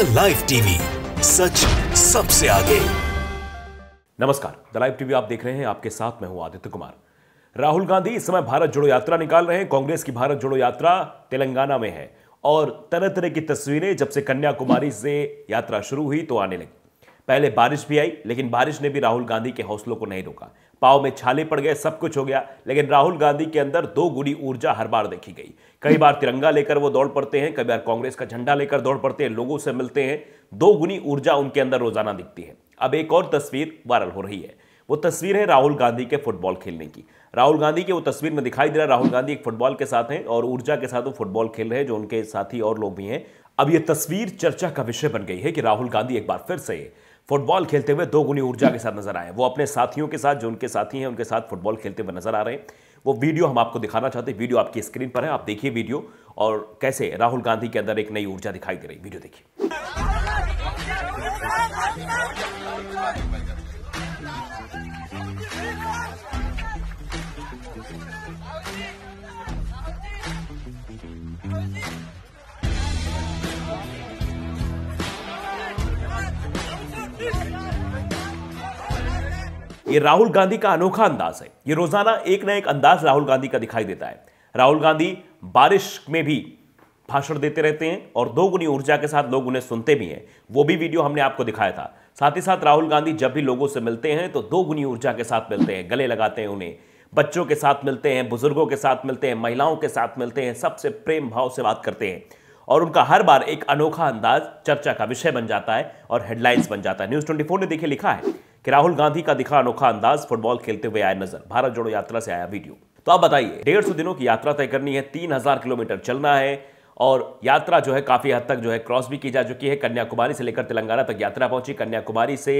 the live TV सच सबसे आगे नमस्कार द लाइव टीवी आप देख रहे हैं आपके साथ मैं हूं आदित्य कुमार राहुल गांधी इस समय भारत जोड़ो यात्रा निकाल रहे हैं कांग्रेस की भारत जोड़ो यात्रा तेलंगाना में है और तरह तरह की तस्वीरें जब से कन्याकुमारी से यात्रा शुरू हुई तो आने लगी पहले बारिश भी आई लेकिन बारिश ने भी राहुल गांधी के हौसलों को नहीं रोका पाव में छाले पड़ गए सब कुछ हो गया लेकिन राहुल गांधी के अंदर दो गुड़ी ऊर्जा हर बार देखी गई कई बार तिरंगा लेकर वो दौड़ पड़ते हैं कई बार कांग्रेस का झंडा लेकर दौड़ पड़ते हैं लोगों से मिलते हैं दो गुनी ऊर्जा उनके अंदर रोजाना दिखती है अब एक और तस्वीर वायरल हो रही है वो तस्वीर है राहुल गांधी के फुटबॉल खेलने की राहुल गांधी की वो तस्वीर में दिखाई दे रहा है राहुल गांधी एक फुटबॉल के साथ हैं और ऊर्जा के साथ वो फुटबॉल खेल रहे हैं जो उनके साथी और लोग भी हैं अब ये तस्वीर चर्चा का विषय बन गई है कि राहुल गांधी एक बार फिर से फुटबॉल खेलते हुए दोगुनी ऊर्जा के साथ नजर आए वो अपने साथियों के साथ जो उनके साथी हैं उनके साथ फुटबॉल खेलते हुए नजर आ रहे हैं वो वीडियो हम आपको दिखाना चाहते हैं वीडियो आपकी स्क्रीन पर है आप देखिए वीडियो और कैसे राहुल गांधी के अंदर एक नई ऊर्जा दिखाई दे रही वीडियो देखिए ये राहुल गांधी का अनोखा अंदाज है ये रोजाना एक ना एक अंदाज राहुल गांधी का दिखाई देता है राहुल गांधी बारिश में भी भाषण देते रहते हैं और दोगुनी ऊर्जा के साथ लोग उन्हें सुनते भी हैं वो भी वीडियो हमने आपको दिखाया था साथ ही साथ राहुल गांधी जब भी लोगों से मिलते हैं तो दोगुनी ऊर्जा के साथ मिलते हैं गले लगाते हैं उन्हें बच्चों के साथ मिलते हैं बुजुर्गों के साथ मिलते हैं महिलाओं के साथ मिलते हैं सबसे प्रेम भाव से बात करते हैं और उनका हर बार एक अनोखा अंदाज चर्चा का विषय बन जाता है और हेडलाइंस बन जाता है न्यूज ट्वेंटी ने देखिए लिखा है कि राहुल गांधी का दिखा अनोखा अंदाज फुटबॉल खेलते हुए आया नजर भारत जोड़ो यात्रा से आया वीडियो तो आप बताइए डेढ़ सौ दिनों की यात्रा तय करनी है तीन हजार किलोमीटर चलना है और यात्रा जो है काफ़ी हद तक जो है क्रॉस भी की जा चुकी है कन्याकुमारी से लेकर तेलंगाना तक यात्रा पहुंची कन्याकुमारी से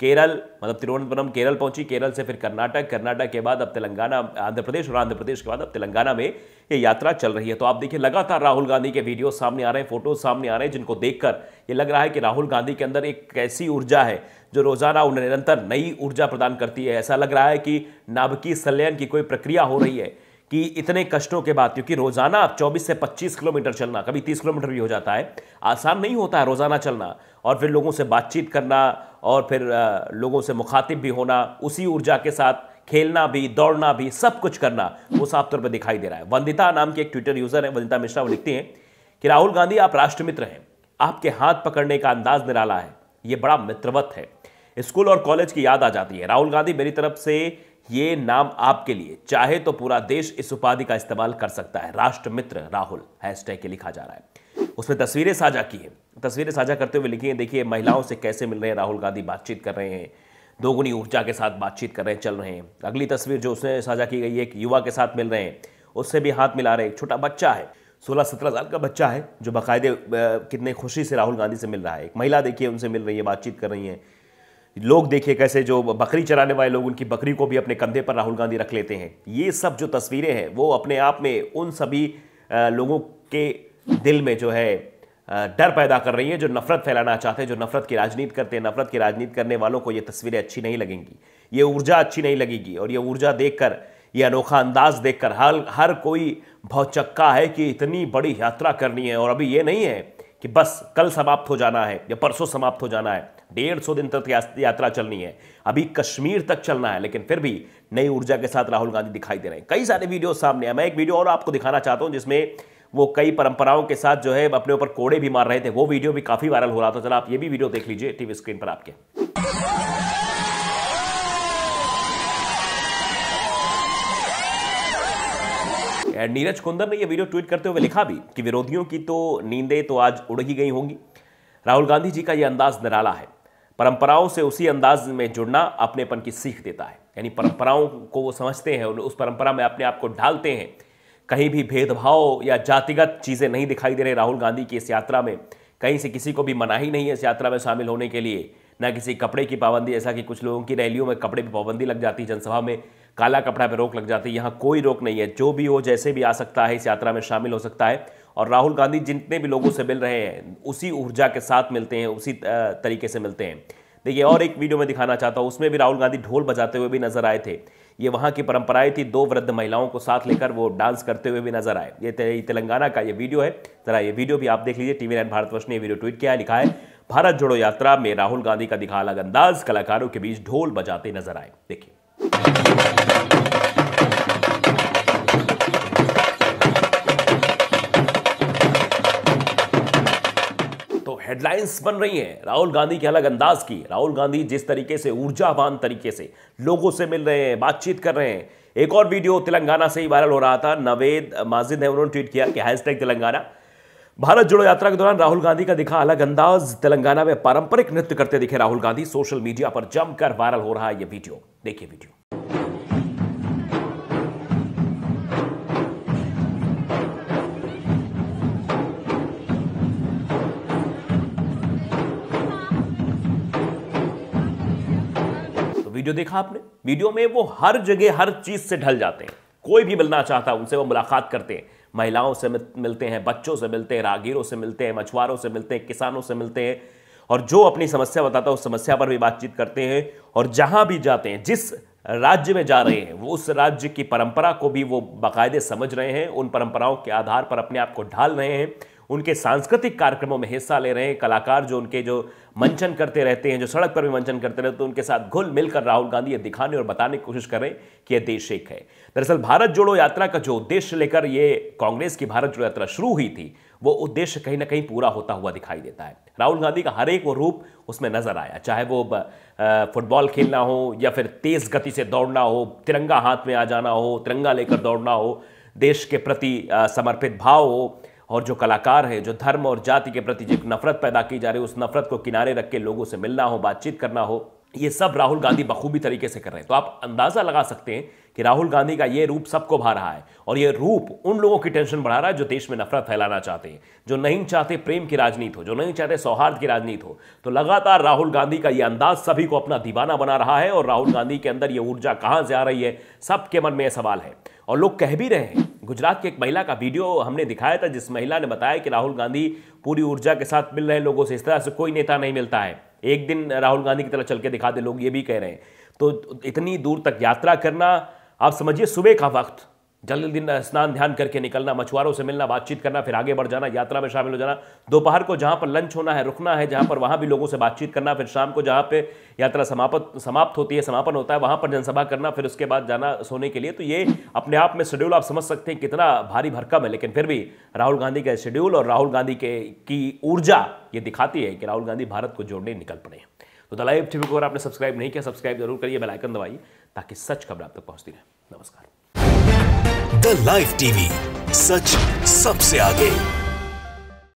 केरल मतलब तिरुवनंतपुरम केरल पहुंची केरल से फिर कर्नाटक कर्नाटक के बाद अब तेलंगाना आंध्र प्रदेश और आंध्र प्रदेश के बाद अब तेलंगाना में ये यात्रा चल रही है तो आप देखिए लगातार राहुल गांधी के वीडियो सामने आ रहे हैं फोटोज सामने आ रहे हैं जिनको देखकर ये लग रहा है कि राहुल गांधी के अंदर एक कैसी ऊर्जा है जो रोजाना उन्हें निरंतर नई ऊर्जा प्रदान करती है ऐसा लग रहा है कि नाभिकीय संलयन की कोई प्रक्रिया हो रही है कि इतने कष्टों के बाद क्योंकि रोजाना 24 से 25 किलोमीटर चलना कभी 30 किलोमीटर भी हो जाता है आसान नहीं होता है रोजाना चलना और फिर लोगों से बातचीत करना और फिर लोगों से मुखातिब भी होना उसी ऊर्जा के साथ खेलना भी दौड़ना भी सब कुछ करना वो साफ तौर पर दिखाई दे रहा है वंदिता नाम की एक ट्विटर यूज़र है वंदिता मिश्रा वो लिखती हैं कि राहुल गांधी आप राष्ट्रमित्र हैं आपके हाथ पकड़ने का अंदाज निराला है ये बड़ा मित्रवत है स्कूल और कॉलेज की याद आ जाती है राहुल गांधी मेरी तरफ से ये नाम आपके लिए चाहे तो पूरा देश इस उपाधि का इस्तेमाल कर सकता है राष्ट्र मित्र राहुल हैश के लिखा जा रहा है उसमें तस्वीरें साझा की हैं तस्वीरें साझा करते हुए लिखी हैं देखिए महिलाओं से कैसे मिल रहे हैं राहुल गांधी बातचीत कर रहे हैं दोगुनी ऊर्जा के साथ बातचीत कर रहे हैं चल रहे हैं अगली तस्वीर जो उसने साझा की गई है एक युवा के साथ मिल रहे हैं उससे भी हाथ मिला रहे हैं छोटा बच्चा है सोलह सत्रह साल का बच्चा है जो बाकायदे कितने खुशी से राहुल गांधी से मिल रहा है एक महिला देखिए उनसे मिल रही है बातचीत कर रही है लोग देखिए कैसे जो बकरी चराने वाले लोग उनकी बकरी को भी अपने कंधे पर राहुल गांधी रख लेते हैं ये सब जो तस्वीरें हैं वो अपने आप में उन सभी लोगों के दिल में जो है डर पैदा कर रही है जो नफरत फैलाना चाहते हैं जो नफरत की राजनीति करते हैं नफरत की राजनीति करने वालों को ये तस्वीरें अच्छी नहीं लगेंगी ये ऊर्जा अच्छी नहीं लगेगी और ये ऊर्जा देखकर ये अनोखा अंदाज देखकर हर हर कोई भौचक्का है कि इतनी बड़ी यात्रा करनी है और अभी ये नहीं है कि बस कल समाप्त हो जाना है या परसों समाप्त हो जाना है डेढ़ सौ दिन तक यात्रा चलनी है अभी कश्मीर तक चलना है लेकिन फिर भी नई ऊर्जा के साथ राहुल गांधी दिखाई दे रहे हैं कई सारे वीडियो सामने हैं मैं एक वीडियो और आपको दिखाना चाहता हूं जिसमें वो कई परंपराओं के साथ जो है अपने ऊपर कोड़े भी मार रहे थे वो वीडियो भी काफ़ी वायरल हो रहा था चला आप ये भी वीडियो देख लीजिए टीवी स्क्रीन पर आपके नीरज कुंदर ने यह वीडियो ट्वीट करते हुए लिखा भी कि विरोधियों की तो नींदें तो आज उड़ ही गई होंगी राहुल गांधी जी का यह अंदाज निराला है परंपराओं से उसी अंदाज में जुड़ना अपनेपन की सीख देता है यानी परंपराओं को वो समझते हैं उस परंपरा में अपने आप को ढालते हैं कहीं भी भेदभाव या जातिगत चीज़ें नहीं दिखाई दे रही राहुल गांधी की इस यात्रा में कहीं से किसी को भी मनाही नहीं है इस यात्रा में शामिल होने के लिए ना किसी कपड़े की पाबंदी ऐसा कि कुछ लोगों की रैलियों में कपड़े पर पाबंदी लग जाती है जनसभा में काला कपड़ा पर रोक लग जाती है यहाँ कोई रोक नहीं है जो भी हो जैसे भी आ सकता है इस यात्रा में शामिल हो सकता है और राहुल गांधी जितने भी लोगों से मिल रहे हैं उसी ऊर्जा के साथ मिलते हैं उसी तरीके से मिलते हैं देखिए और एक वीडियो में दिखाना चाहता हूँ उसमें भी राहुल गांधी ढोल बजाते हुए भी नजर आए थे ये वहाँ की परंपराएं थी दो वृद्ध महिलाओं को साथ लेकर वो डांस करते हुए भी नजर आए ये तेलंगाना का ये वीडियो है जरा ये वीडियो भी आप देख लीजिए टीवी नाइन भारतवर्ष ने ये वीडियो ट्वीट किया है लिखा है भारत जोड़ो यात्रा में राहुल गांधी का दिखा अलग अंदाज कलाकारों के बीच ढोल बजाते नजर आए देखिए हेडलाइंस बन रही हैं राहुल गांधी के अलग अंदाज की राहुल गांधी जिस तरीके से ऊर्जावान तरीके से लोगों से मिल रहे हैं बातचीत कर रहे हैं एक और वीडियो तेलंगाना से ही वायरल हो रहा था नवेद माजिद ने उन्होंने ट्वीट किया कि हैशटैग तेलंगाना भारत जोड़ो यात्रा के दौरान राहुल गांधी का दिखा अलग अंदाज तेलंगाना में पारंपरिक नृत्य करते दिखे राहुल गांधी सोशल मीडिया पर जमकर वायरल हो रहा है यह वीडियो देखिए वीडियो वीडियो देखा आपने वीडियो में वो हर जगह हर चीज़ से ढल जाते हैं कोई भी मिलना चाहता है उनसे वो मुलाकात करते हैं महिलाओं से मिलते हैं बच्चों से मिलते हैं रागीरों से मिलते हैं मछुआरों से मिलते हैं किसानों से मिलते हैं और जो अपनी समस्या बताता है उस समस्या पर भी बातचीत करते हैं और जहां भी जाते हैं जिस राज्य में जा रहे हैं वो उस राज्य की परंपरा को भी वो बाकायदे समझ रहे हैं उन परंपराओं के आधार पर अपने आप को ढाल रहे हैं उनके सांस्कृतिक कार्यक्रमों में हिस्सा ले रहे हैं कलाकार जो उनके जो मंचन करते रहते हैं जो सड़क पर भी मंचन करते रहते हैं तो उनके साथ घुल मिलकर राहुल गांधी ये दिखाने और बताने की कोशिश कर रहे हैं कि यह देश एक है दरअसल भारत जोड़ो यात्रा का जो उद्देश्य लेकर ये कांग्रेस की भारत जोड़ो यात्रा शुरू हुई थी वो उद्देश्य कहीं ना कहीं पूरा होता हुआ दिखाई देता है राहुल गांधी का हर एक वो रूप उसमें नजर आया चाहे वो फुटबॉल खेलना हो या फिर तेज गति से दौड़ना हो तिरंगा हाथ में आ जाना हो तिरंगा लेकर दौड़ना हो देश के प्रति समर्पित भाव हो और जो कलाकार हैं जो धर्म और जाति के प्रति जो नफरत पैदा की जा रही है उस नफरत को किनारे रख के लोगों से मिलना हो बातचीत करना हो ये सब राहुल गांधी बखूबी तरीके से कर रहे हैं तो आप अंदाज़ा लगा सकते हैं कि राहुल गांधी का ये रूप सबको भा रहा है और ये रूप उन लोगों की टेंशन बढ़ा रहा है जो देश में नफरत फैलाना चाहते हैं जो नहीं चाहते प्रेम की राजनीति हो जो नहीं चाहते सौहार्द की राजनीति हो तो लगातार राहुल गांधी का ये अंदाज सभी को अपना दीवाना बना रहा है और राहुल गांधी के अंदर ये ऊर्जा कहाँ से आ रही है सबके मन में यह सवाल है और लोग कह भी रहे हैं गुजरात की एक महिला का वीडियो हमने दिखाया था जिस महिला ने बताया कि राहुल गांधी पूरी ऊर्जा के साथ मिल रहे लोगों से इस तरह से कोई नेता नहीं मिलता है एक दिन राहुल गांधी की तरह चल के दिखा दे लोग ये भी कह रहे हैं तो इतनी दूर तक यात्रा करना आप समझिए सुबह का वक्त जल्दी दिन स्नान ध्यान करके निकलना मछुआरों से मिलना बातचीत करना फिर आगे बढ़ जाना यात्रा में शामिल हो जाना दोपहर को जहाँ पर लंच होना है रुकना है जहाँ पर वहाँ भी लोगों से बातचीत करना फिर शाम को जहाँ पे यात्रा समाप्त समाप्त होती है समापन होता है वहाँ पर जनसभा करना फिर उसके बाद जाना सोने के लिए तो ये अपने आप में शेड्यूल आप समझ सकते हैं कितना भारी भरकम है लेकिन फिर भी राहुल गांधी का शेड्यूल और राहुल गांधी के की ऊर्जा ये दिखाती है कि राहुल गांधी भारत को जोड़ने निकल पड़े हैं तो द लाइव टीवी को अगर आपने सब्सक्राइब नहीं किया सब्सक्राइब जरूर करिए बेलाइकन दबाइए ताकि सच खबर आप तक पहुँचती रहे नमस्कार द लाइव टीवी सच सबसे आगे